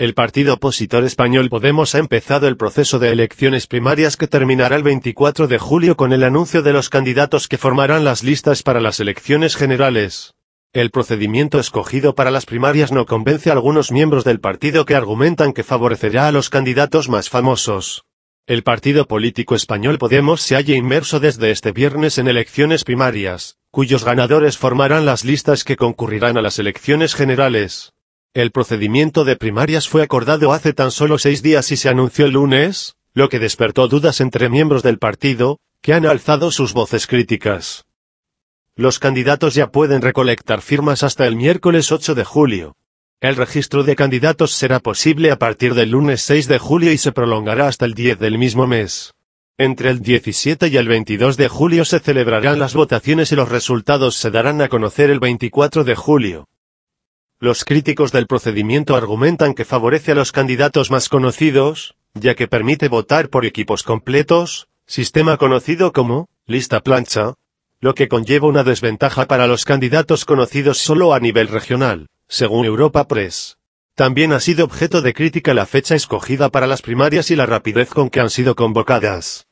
El partido opositor español Podemos ha empezado el proceso de elecciones primarias que terminará el 24 de julio con el anuncio de los candidatos que formarán las listas para las elecciones generales. El procedimiento escogido para las primarias no convence a algunos miembros del partido que argumentan que favorecerá a los candidatos más famosos. El partido político español Podemos se halla inmerso desde este viernes en elecciones primarias, cuyos ganadores formarán las listas que concurrirán a las elecciones generales. El procedimiento de primarias fue acordado hace tan solo seis días y se anunció el lunes, lo que despertó dudas entre miembros del partido, que han alzado sus voces críticas. Los candidatos ya pueden recolectar firmas hasta el miércoles 8 de julio. El registro de candidatos será posible a partir del lunes 6 de julio y se prolongará hasta el 10 del mismo mes. Entre el 17 y el 22 de julio se celebrarán las votaciones y los resultados se darán a conocer el 24 de julio. Los críticos del procedimiento argumentan que favorece a los candidatos más conocidos, ya que permite votar por equipos completos, sistema conocido como lista plancha, lo que conlleva una desventaja para los candidatos conocidos solo a nivel regional, según Europa Press. También ha sido objeto de crítica la fecha escogida para las primarias y la rapidez con que han sido convocadas.